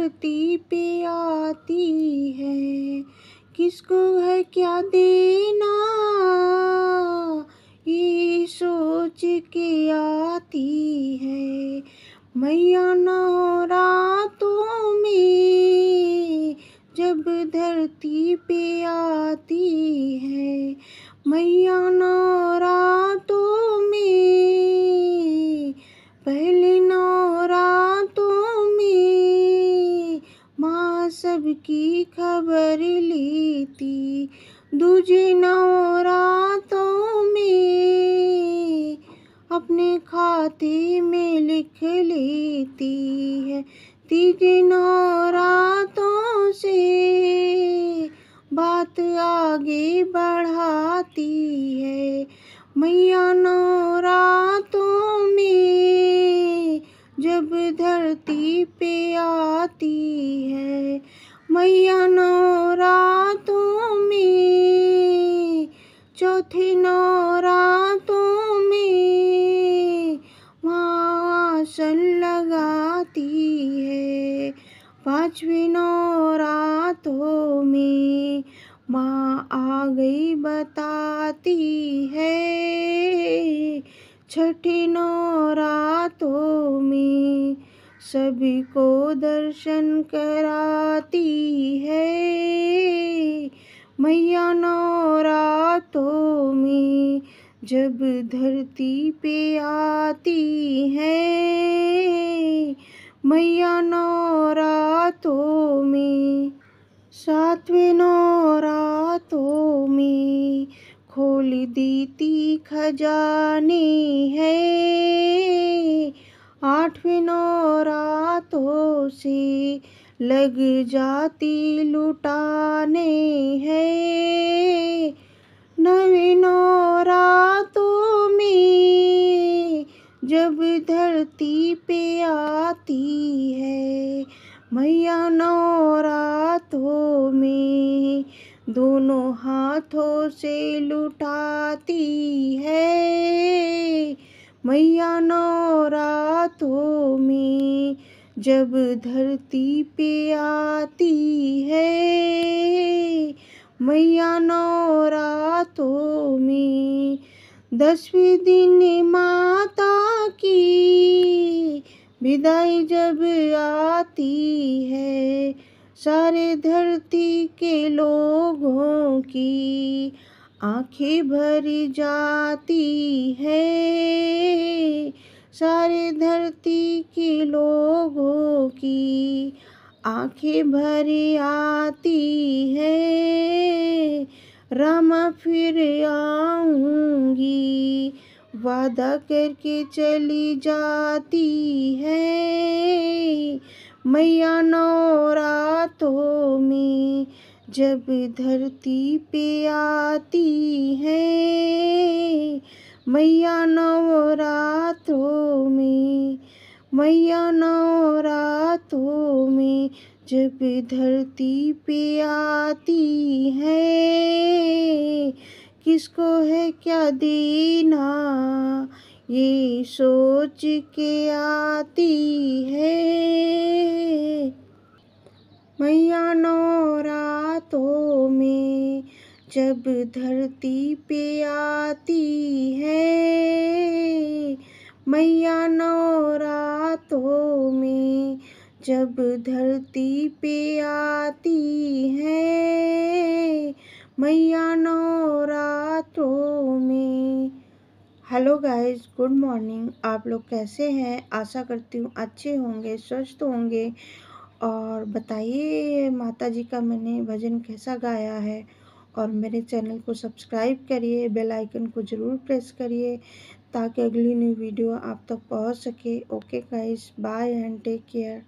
धरती पे आती है किसको है क्या देना ये सोच के आती है मैया नौ रातों में जब धरती पे आती है मैया नौ रातों में पहले सबकी खबर लेती दूजी नौरातों में अपने खाते में लिख लेती है तीजी नौरातों से बात आगे बढ़ाती है मैया नौरातों में जब धरती पे आती मैया नौरा में चौथी नौरा में माँ लगाती है पाँचवी नवरातों में माँ आ गई बताती है छठी नवरातों में सभी को दर्शन कराती है मैया नौरातों में जब धरती पे आती है मैया नौरातों में सातवें नौरातों में खोल दीती खजाने है आठवीं रात हो से लग जाती लुटाने है नवी रातों में जब धरती पे आती है मैया नौ रातों में दोनों हाथों से लुटाती है मैया नौरा तो में जब धरती पे आती है मैया नौरा तो में दसवीं दिन माता की विदाई जब आती है सारे धरती के लोगों की आंखें भर जाती है सारे धरती के लोगों की आंखें भर आती है रमा फिर आऊँगी वादा करके चली जाती है मैया नौ रातों में जब धरती पे आती है मैया नवरात्रों में मैया नवरात्रों में जब धरती पे आती है किसको है क्या देना ये सोच के आती है मैया नौरा तो में जब धरती पे आती है मैया नौरा तो में जब धरती पे आती है मैया नौरा तो में हेलो गाइस गुड मॉर्निंग आप लोग कैसे हैं आशा करती हूँ अच्छे होंगे स्वस्थ होंगे और बताइए माता जी का मैंने भजन कैसा गाया है और मेरे चैनल को सब्सक्राइब करिए बेल आइकन को ज़रूर प्रेस करिए ताकि अगली न्यू वीडियो आप तक पहुंच सके okay guys bye and take care